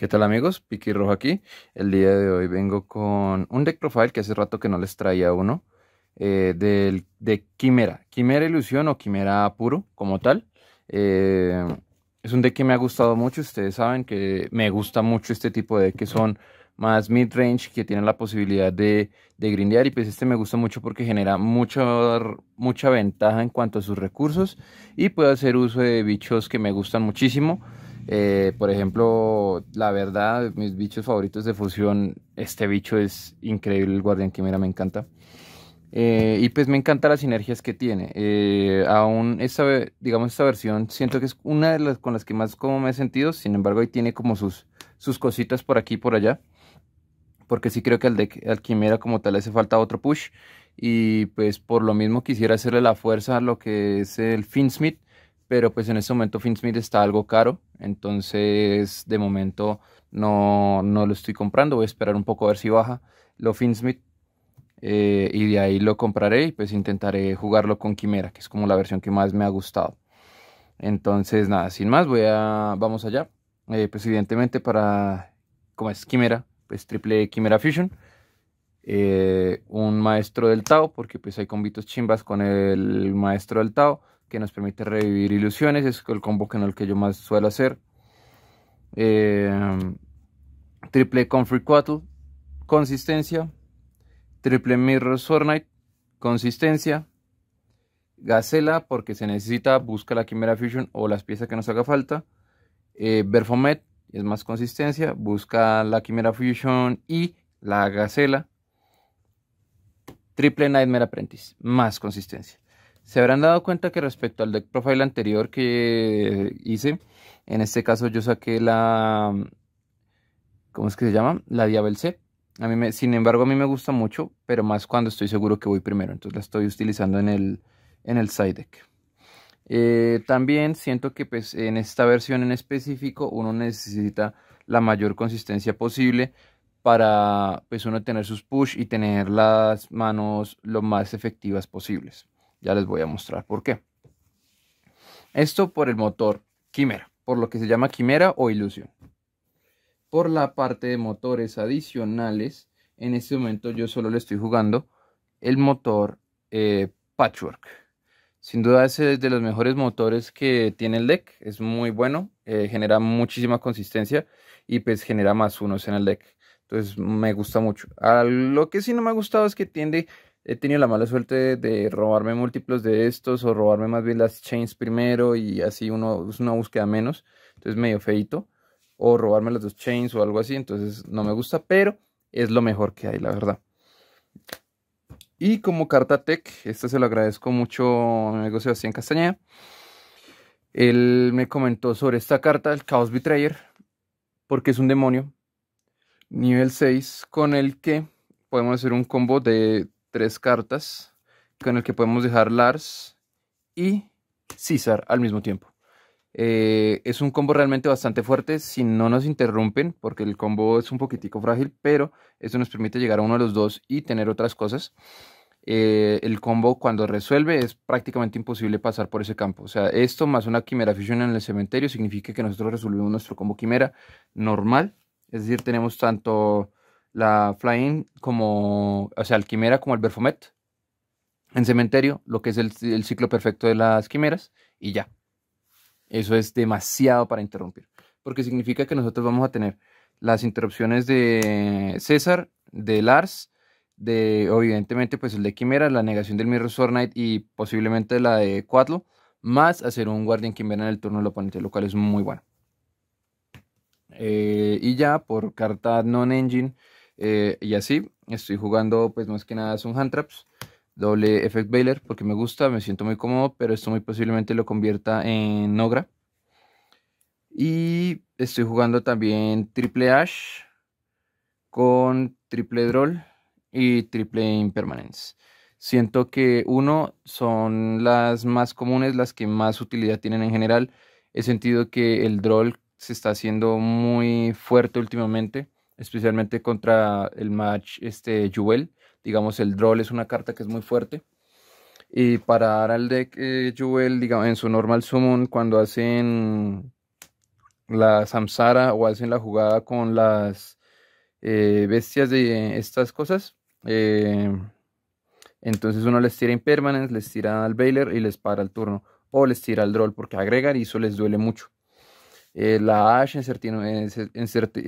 ¿Qué tal amigos? Piqui Rojo aquí. El día de hoy vengo con un deck profile que hace rato que no les traía uno. Eh, del, de Quimera. Quimera Ilusión o Quimera Puro como tal. Eh, es un deck que me ha gustado mucho. Ustedes saben que me gusta mucho este tipo de deck que son más mid-range, que tienen la posibilidad de, grindear. Y pues este me gusta mucho porque genera mucha ventaja en cuanto a sus recursos. Y puedo hacer uso de bichos que me gustan muchísimo eh, por ejemplo, la verdad, mis bichos favoritos de fusión, este bicho es increíble, el guardián quimera me encanta. Eh, y pues me encanta las sinergias que tiene. Eh, aún esta, digamos, esta versión siento que es una de las con las que más como me he sentido. Sin embargo, ahí tiene como sus, sus cositas por aquí y por allá. Porque sí creo que al, de, al Quimera como tal hace falta otro push. Y pues por lo mismo quisiera hacerle la fuerza a lo que es el Finsmith pero pues en este momento Finsmith está algo caro, entonces de momento no, no, lo estoy comprando, voy a esperar un poco a ver si baja lo Finsmith eh, y de ahí lo compraré y pues intentaré jugarlo con Quimera, que es como la versión que más me ha gustado. Entonces nada, sin más, vamos allá. Eh, pues evidentemente para, como es Quimera, pues triple Quimera Fusion. Eh, un maestro del Tao, porque pues hay convitos chimbas con el maestro del Tao que nos permite revivir ilusiones, es el combo el que yo más suelo hacer. Eh, triple comfort Quattle, consistencia. Triple Mirror fortnite consistencia. Gacela, porque se necesita, busca la Quimera Fusion o las piezas que nos haga falta. Eh, Berfomet, es más consistencia, busca la Quimera Fusion y la Gacela. Triple Nightmare Apprentice, más consistencia. Se habrán dado cuenta que respecto al deck profile anterior que hice, en este caso yo saqué la... ¿Cómo es que se llama? La Diabel C. sin embargo, a mí me gusta mucho, pero más cuando estoy seguro que voy primero. Entonces la estoy utilizando en el, en side deck. Eh, también siento que pues, en esta versión en específico uno necesita la mayor consistencia posible para pues, uno tener sus push y tener las manos lo más efectivas posibles. Ya les voy a mostrar por qué. Esto por el motor Quimera, por lo que se llama Quimera o Ilusión. Por la parte de motores adicionales, en este momento yo solo le estoy jugando el motor eh, Patchwork. Sin duda ese es de los mejores motores que tiene el deck, es muy bueno, eh, genera muchísima consistencia y pues genera más unos en el deck. Entonces me gusta mucho. A lo que sí no me ha gustado es que tiende he tenido la mala suerte de robarme múltiplos de estos o robarme más bien las chains primero y así uno es una búsqueda menos, entonces medio feito, o robarme las dos chains o algo así, entonces no me gusta, pero es lo mejor que hay, la verdad. Y como carta tech, esta se lo agradezco mucho a mi amigo Sebastián Castañeda. Él me comentó sobre esta carta, el Chaos Betrayer, porque es un demonio, nivel 6, con el que podemos hacer un combo de tres cartas con el que podemos dejar Lars y César al mismo tiempo. Eh, es un combo realmente bastante fuerte si no nos interrumpen, porque el combo es un poquitico frágil, pero eso nos permite llegar a uno de los dos y tener otras cosas. Eh, el combo cuando resuelve es prácticamente imposible pasar por ese campo. O sea, esto más una quimera fusion en el cementerio significa que nosotros resolvimos nuestro combo quimera normal. Es decir, tenemos tanto la Flying como, o sea, el quimera como el Berfomet, en cementerio, lo que es el, ciclo perfecto de las quimeras, y ya. Eso es demasiado para interrumpir, porque significa que nosotros vamos a tener las interrupciones de César, de Lars, de evidentemente pues el de Quimera, la negación del Mirror Sword Knight y posiblemente la de Cuatlo, más hacer un Guardian Quimera en el turno del oponente, lo cual es muy bueno. Eh, y ya por carta non-engine, eh, y así, estoy jugando pues más que nada son hand traps, pues, doble effect bailer, porque me gusta, me siento muy cómodo, pero esto muy posiblemente lo convierta en Nogra. Y estoy jugando también triple ash con triple droll y triple impermanence. Siento que uno son las más comunes, las que más utilidad tienen en general. He sentido que el droll se está haciendo muy fuerte últimamente especialmente contra el match este, Jewel. Digamos, el Droll es una carta que es muy fuerte. Y para dar al deck eh, Jewel, digamos, en su normal summon, cuando hacen la Samsara o hacen la jugada con las eh, bestias de estas cosas, eh, entonces uno les tira Impermanence, les tira al bailer y les para el turno. O les tira al Droll, porque agregan y eso les duele mucho. Eh, la Ash en,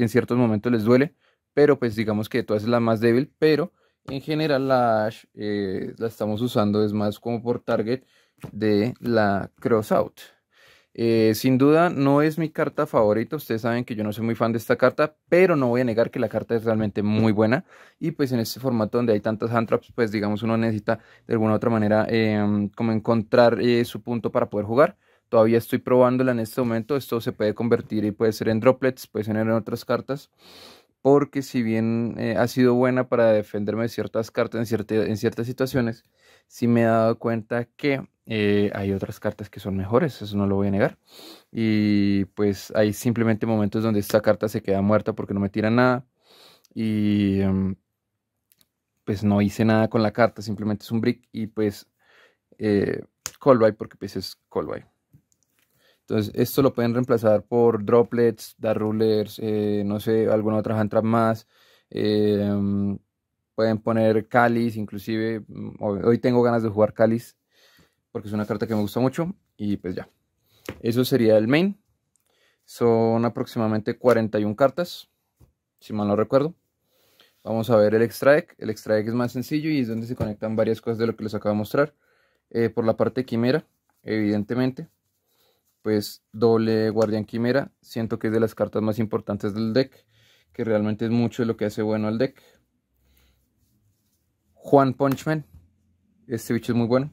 ciertos momentos les duele, pero pues digamos que todas es la más débil, pero en general la Ash eh, la estamos usando es más como por target de la crossout. Eh, sin duda no es mi carta favorita, ustedes saben que yo no soy muy fan de esta carta, pero no voy a negar que la carta es realmente muy buena y pues en este formato donde hay tantas hand traps, pues digamos uno necesita de alguna u otra manera em, como encontrar su punto para poder jugar. Todavía estoy probándola en este momento. Esto se puede convertir y puede ser en droplets, puede ser en otras cartas. Porque si bien eh, ha sido buena para defenderme de ciertas cartas en, ciertas situaciones, sí me he dado cuenta que eh, hay otras cartas que son mejores, eso no lo voy a negar. Y pues hay simplemente momentos donde esta carta se queda muerta porque no me tira nada. Y em, pues no hice nada con la carta, simplemente es un brick y pues eh, porque pues es Colby. Entonces, esto lo pueden reemplazar por droplets, dar rulers, eh, no sé, alguna otra hand más. Em, pueden poner Cáliz, inclusive. Mm, hoy tengo ganas de jugar Cáliz, porque es una carta que me gusta mucho. Y pues ya. Eso sería el main. Son aproximadamente 41 cartas, si mal no recuerdo. Vamos a ver el extra deck. El extra deck es más sencillo y es donde se conectan varias cosas de lo que les acabo de mostrar. Eh, por la parte quimera, evidentemente, pues doble guardián quimera. Siento que es de las cartas más importantes del deck, que realmente es mucho de lo que hace bueno al deck. Juan Punchman, este bicho es muy bueno.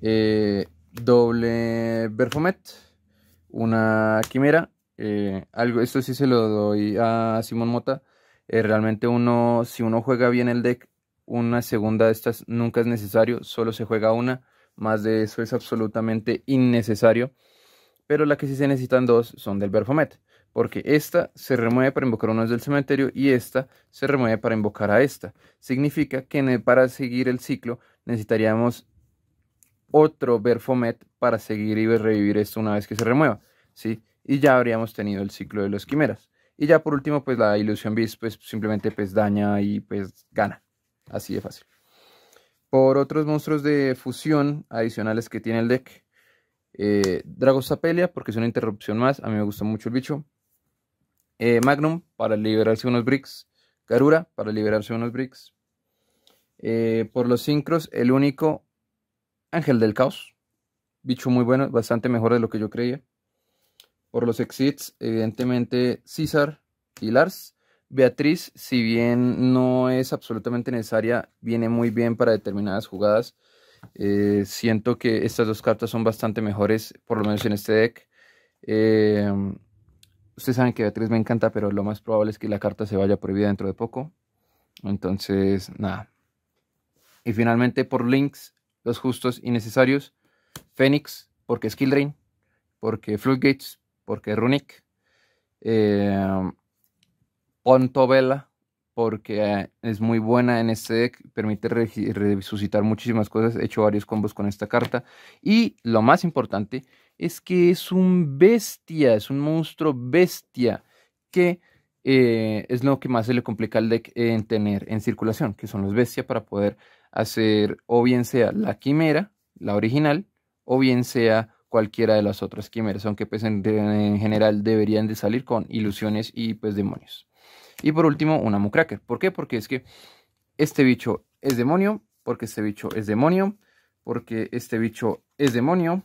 Eh, doble Berfomet, una quimera. Eh, algo, esto sí se lo doy a Simón Mota. Eh, realmente uno, si uno juega bien el deck, una segunda de estas nunca es necesario, solo se juega una más de eso es absolutamente innecesario, pero la que sí se necesitan dos son del Berfomet, porque esta se remueve para invocar a uno del cementerio y esta se remueve para invocar a esta. Significa que para seguir el ciclo necesitaríamos otro Berfomet para seguir y revivir esto una vez que se remueva, ¿sí? Y ya habríamos tenido el ciclo de los quimeras. Y ya por último, pues la ilusión bis, pues simplemente pues daña y pues gana. Así de fácil por otros monstruos de fusión adicionales que tiene el deck. Eh, porque es una interrupción más, a mí me gusta mucho el bicho. Eh, Magnum, para liberarse unos bricks. Garura, para liberarse unos bricks. Eh, por los sincros, el único Ángel del Caos. Bicho muy bueno, bastante mejor de lo que yo creía. Por los exits, evidentemente César y Lars. Beatriz, si bien no es absolutamente necesaria, viene muy bien para determinadas jugadas. Eh, siento que estas dos cartas son bastante mejores, por lo menos en este deck. Eh, ustedes saben que Beatriz me encanta, pero lo más probable es que la carta se vaya prohibida dentro de poco. Entonces, nada. Y finalmente, por links, los justos y necesarios. Fénix, porque Skill Drain, porque Floodgates, porque Runic. Eh, Ponto Vela porque eh, es muy buena en este deck, permite resucitar muchísimas cosas, he hecho varios combos con esta carta y lo más importante es que es un bestia, es un monstruo bestia que eh, es lo que más se le complica al deck en tener en circulación, que son los bestias para poder hacer o bien sea la quimera, la original, o bien sea cualquiera de las otras quimeras, aunque pues en general deberían de salir con ilusiones y pues demonios. Y por último, una Mucracker. ¿Por qué? Porque es que este bicho es demonio, porque este bicho es demonio, porque este bicho es demonio.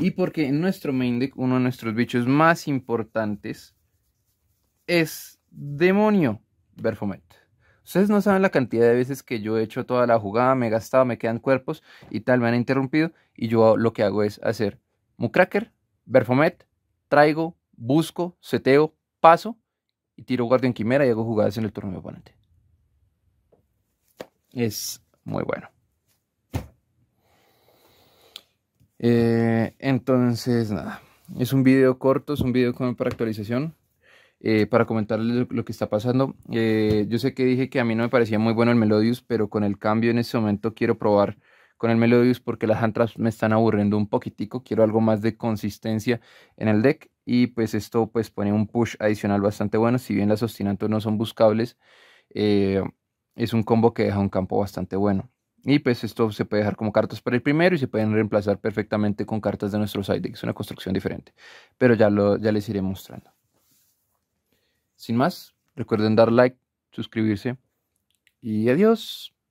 Y porque en nuestro main deck uno de nuestros bichos más importantes es demonio, Berfomet. Ustedes no saben la cantidad de veces que yo he hecho toda la jugada, me he gastado, me quedan cuerpos y tal, me han interrumpido. Y yo lo que hago es hacer Mucracker, Berfomet, traigo, busco, seteo, paso tiro guardia en quimera y hago jugadas en el turno de oponente. Es muy bueno. Eh, entonces, nada. Es un video corto, es un video como para actualización. Eh, para comentarles lo, que está pasando. Eh, yo sé que dije que a mí no me parecía muy bueno el Melodius, pero con el cambio en este momento quiero probar con el Melodius porque las Antras me están aburriendo un poquitico. Quiero algo más de consistencia en el deck y pues esto pues pone un push adicional bastante bueno, si bien las obstinantes no son buscables, eh, es un combo que deja un campo bastante bueno. Y pues esto se puede dejar como cartas para el primero y se pueden reemplazar perfectamente con cartas de nuestro side Es una construcción diferente. Pero ya, lo, ya les iré mostrando. Sin más, recuerden dar like, suscribirse y adiós.